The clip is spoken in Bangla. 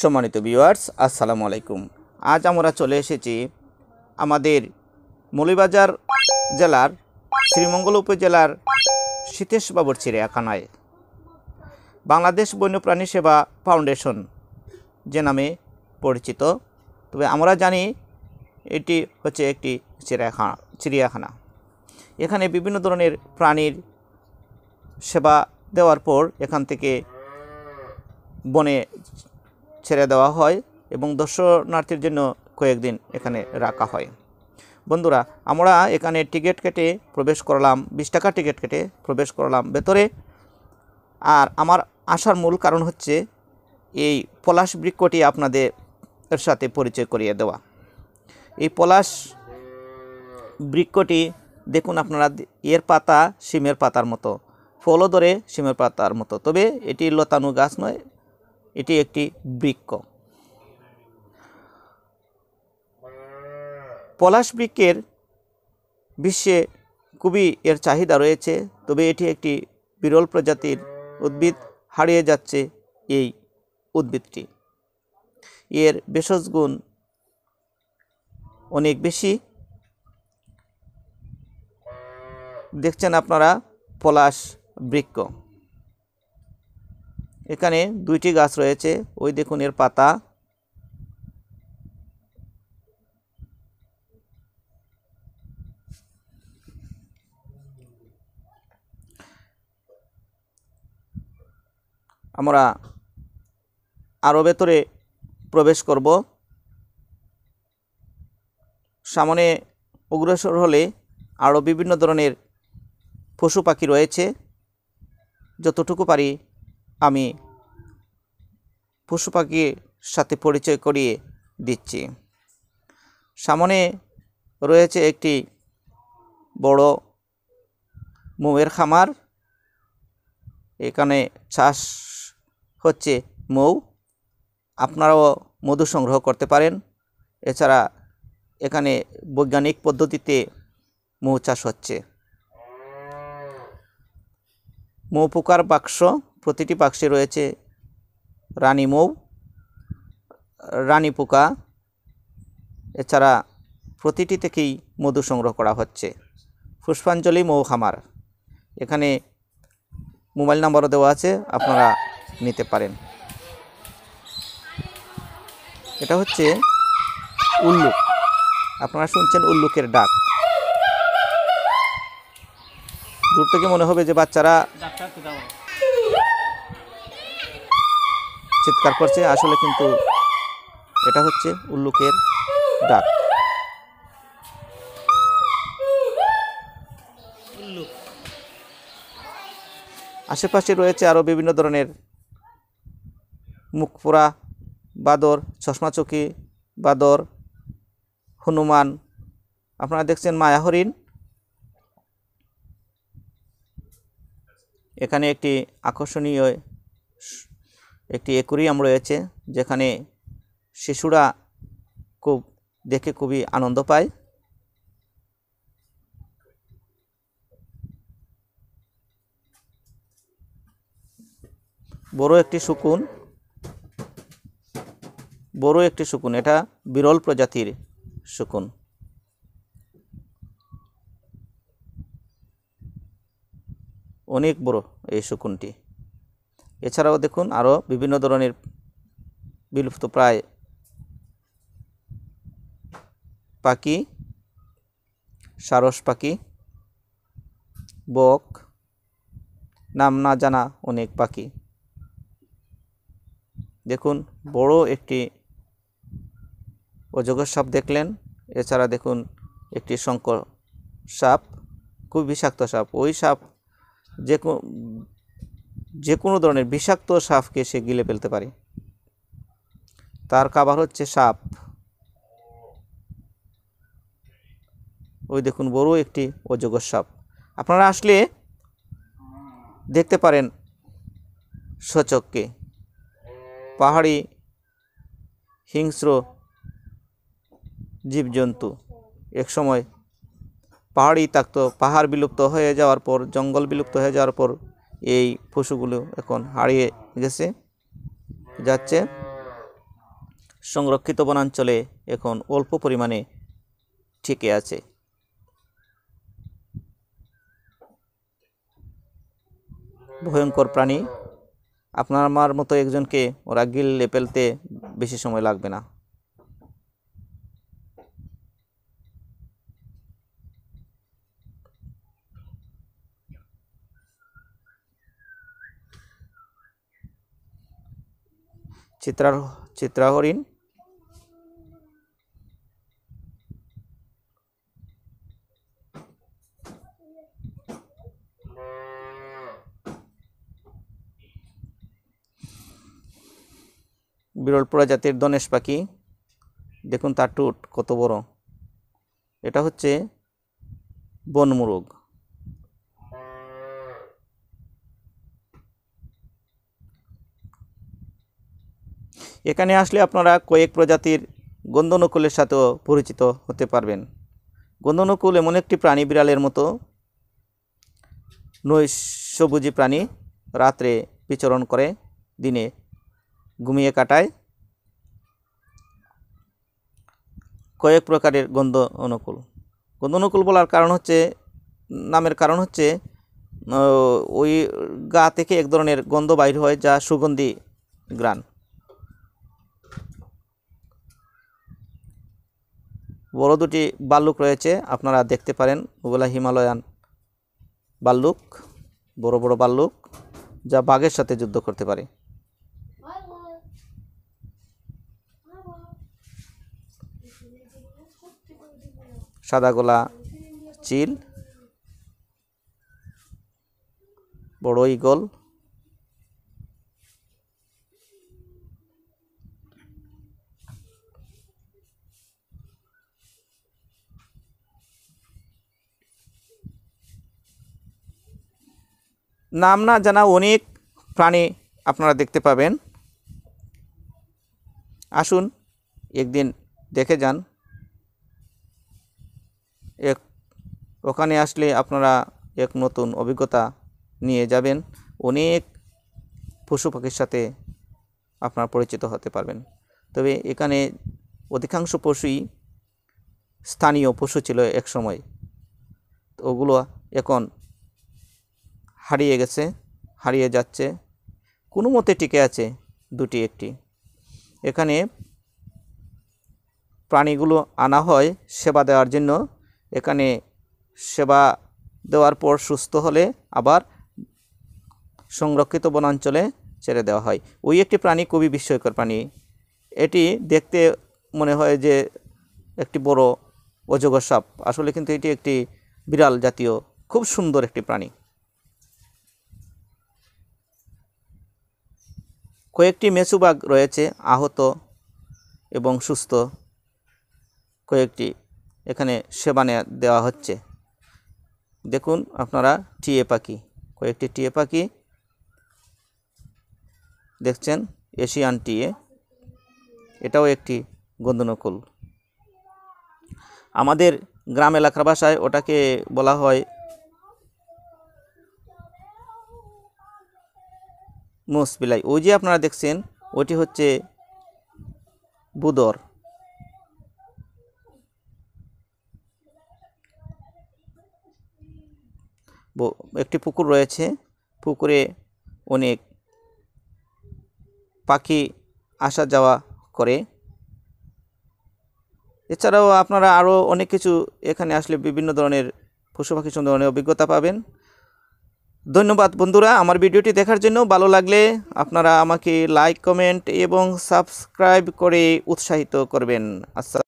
সম্মানিত ভিউয়ার্স আসসালামু আলাইকুম আজ আমরা চলে এসেছি আমাদের মলিবাজার জেলার শ্রীমঙ্গল উপজেলার সীতেশবাবুর চিড়িয়াখানায় বাংলাদেশ বন্যপ্রাণী সেবা ফাউন্ডেশন যে নামে পরিচিত তবে আমরা জানি এটি হচ্ছে একটি চিড়িয়াখানা চিড়িয়াখানা এখানে বিভিন্ন ধরনের প্রাণীর সেবা দেওয়ার পর এখান থেকে বনে ছেড়ে দেওয়া হয় এবং দর্শনার্থীর জন্য কয়েকদিন এখানে রাখা হয় বন্ধুরা আমরা এখানে টিকিট কেটে প্রবেশ করলাম বিশ টাকা টিকিট কেটে প্রবেশ করলাম ভেতরে আর আমার আসার মূল কারণ হচ্ছে এই পলাশ বৃক্ষটি আপনাদের এর সাথে পরিচয় করিয়ে দেওয়া এই পলাশ বৃক্ষটি দেখুন আপনারা এর পাতা সিমের পাতার মতো ফলও ধরে সিমের পাতার মতো তবে এটি লতানো গাছ নয় এটি একটি বৃক্ষ পলাশ বৃক্ষের বিশ্বে খুবই এর চাহিদা রয়েছে তবে এটি একটি বিরল প্রজাতির উদ্ভিদ হারিয়ে যাচ্ছে এই উদ্ভিদটি এর ভেষজ গুণ অনেক বেশি দেখছেন আপনারা পলাশ বৃক্ষ এখানে দুইটি গাছ রয়েছে ওই দেখুন এর পাতা আমরা আরও ভেতরে প্রবেশ করব সামনে অগ্রসর হলে আরও বিভিন্ন ধরনের পশু পাখি রয়েছে যতটুকু পারি আমি পশু পাখির সাথে পরিচয় করিয়ে দিচ্ছি সামনে রয়েছে একটি বড় মৌয়ের খামার এখানে চাষ হচ্ছে মৌ আপনারাও মধু সংগ্রহ করতে পারেন এছাড়া এখানে বৈজ্ঞানিক পদ্ধতিতে মৌ চাষ হচ্ছে মৌ পোকার বাক্স প্রতিটি বাক্সে রয়েছে রানী মৌ রানী পোকা এছাড়া প্রতিটি থেকেই মধু সংগ্রহ করা হচ্ছে পুষ্পাঞ্জলি মৌ খামার এখানে মোবাইল নাম্বারও দেওয়া আছে আপনারা নিতে পারেন এটা হচ্ছে উল্লুক আপনারা শুনছেন উল্লুকের ডাক দূর থেকে মনে হবে যে বাচ্চারা চিৎকার করছে আসলে কিন্তু এটা হচ্ছে উল্লুকের ডাক আশেপাশে রয়েছে আরও বিভিন্ন ধরনের মুখপোড়া বাদর চশমাচকি বাদর হনুমান আপনারা দেখছেন মায়া হরিণ এখানে একটি আকর্ষণীয় একটি একুরিয়াম রয়েছে যেখানে শিশুরা খুব দেখে খুবই আনন্দ পায় বড় একটি শকুন বড় একটি শকুন এটা বিরল প্রজাতির শকুন অনেক বড় এই শকুনটি এছাড়াও দেখুন আরও বিভিন্ন ধরনের বিলুপ্ত প্রায় পাখি সারস পাখি বক নাম না জানা অনেক পাখি দেখুন বড় একটি অজগর সাপ দেখলেন এছাড়া দেখুন একটি শঙ্কর সাপ খুব বিষাক্ত সাপ ওই সাপ যে যে কোনো ধরনের বিষাক্ত সাপকে সে গিলে ফেলতে পারে তার খাবার হচ্ছে সাপ ওই দেখুন বড় একটি অযোগ্য সাপ আপনারা আসলে দেখতে পারেন সচককে পাহাড়ি হিংস্র জীবজন্তু একসময় পাহাড়ি থাকতো পাহাড় বিলুপ্ত হয়ে যাওয়ার পর জঙ্গল বিলুপ্ত হয়ে যাওয়ার পর এই পশুগুলো এখন হারিয়ে গেছে যাচ্ছে সংরক্ষিত বনাঞ্চলে এখন অল্প পরিমাণে ঠিকই আছে ভয়ঙ্কর প্রাণী আপনার আমার মতো একজনকে ওরা গিল ফেলতে বেশি সময় লাগবে না চিত্রা চিত্রাহরিণ বিরল প্রজাতির দনেশ পাখি দেখুন তার টুট কত বড় এটা হচ্ছে বনমুরগ এখানে আসলে আপনারা কয়েক প্রজাতির গন্ধনুকুলের সাথেও পরিচিত হতে পারবেন গন্ধনুকুল এমন একটি প্রাণী বিড়ালের মতো নৈশভোজী প্রাণী রাত্রে বিচরণ করে দিনে ঘুমিয়ে কাটায় কয়েক প্রকারের গন্ধ অনুকূল গন্ধ অনুকূল বলার কারণ হচ্ছে নামের কারণ হচ্ছে ওই গা থেকে এক ধরনের গন্ধ বাইর হয় যা সুগন্ধি গ্রান বড় দুটি বাল্লুক রয়েছে আপনারা দেখতে পারেন ওগুলা হিমালয়ান বাল্লুক বড় বড় বাল্লুক যা বাঘের সাথে যুদ্ধ করতে পারে সাদা গোলা চিল বড় ইগল নাম না জানা অনেক প্রাণী আপনারা দেখতে পাবেন আসুন একদিন দেখে যান এক ওখানে আসলে আপনারা এক নতুন অভিজ্ঞতা নিয়ে যাবেন অনেক পশু পাখির সাথে আপনারা পরিচিত হতে পারবেন তবে এখানে অধিকাংশ পশুই স্থানীয় পশু ছিল এক সময় তো ওগুলো এখন হারিয়ে গেছে হারিয়ে যাচ্ছে কোনো মতে টিকে আছে দুটি একটি এখানে প্রাণীগুলো আনা হয় সেবা দেওয়ার জন্য এখানে সেবা দেওয়ার পর সুস্থ হলে আবার সংরক্ষিত বনাঞ্চলে ছেড়ে দেওয়া হয় ওই একটি প্রাণী খুবই বিস্ময়কর প্রাণী এটি দেখতে মনে হয় যে একটি বড় অজগর সাপ আসলে কিন্তু এটি একটি বিড়াল জাতীয় খুব সুন্দর একটি প্রাণী কয়েকটি মেসুবাগ রয়েছে আহত এবং সুস্থ কয়েকটি এখানে সেবা দেওয়া হচ্ছে দেখুন আপনারা টিয়ে পাখি কয়েকটি টিয়ে পাখি দেখছেন এশিয়ান টিয়ে এটাও একটি গন্ধনকুল আমাদের গ্রাম এলাকার ভাষায় ওটাকে বলা হয় মোস বিলাই ওই যে আপনারা দেখছেন ওটি হচ্ছে বুদর একটি পুকুর রয়েছে পুকুরে অনেক পাখি আসা যাওয়া করে এছাড়াও আপনারা আরও অনেক কিছু এখানে আসলে বিভিন্ন ধরনের পশু পাখি সম্বন্ধে অনেক অভিজ্ঞতা পাবেন ধন্যবাদ বন্ধুরা আমার ভিডিওটি দেখার জন্য ভালো লাগলে আপনারা আমাকে লাইক কমেন্ট এবং সাবস্ক্রাইব করে উৎসাহিত করবেন আচ্ছা